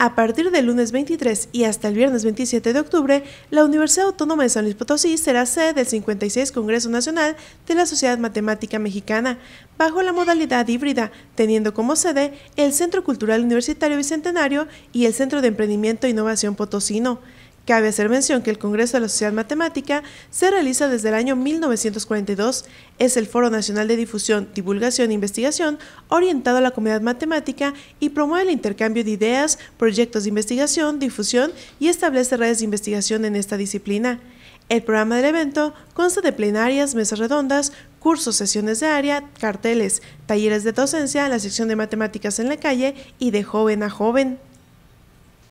A partir del lunes 23 y hasta el viernes 27 de octubre, la Universidad Autónoma de San Luis Potosí será sede del 56 Congreso Nacional de la Sociedad Matemática Mexicana, bajo la modalidad híbrida, teniendo como sede el Centro Cultural Universitario Bicentenario y el Centro de Emprendimiento e Innovación Potosino. Cabe hacer mención que el Congreso de la Sociedad Matemática se realiza desde el año 1942. Es el Foro Nacional de Difusión, Divulgación e Investigación orientado a la comunidad matemática y promueve el intercambio de ideas, proyectos de investigación, difusión y establece redes de investigación en esta disciplina. El programa del evento consta de plenarias, mesas redondas, cursos, sesiones de área, carteles, talleres de docencia, la sección de matemáticas en la calle y de joven a joven.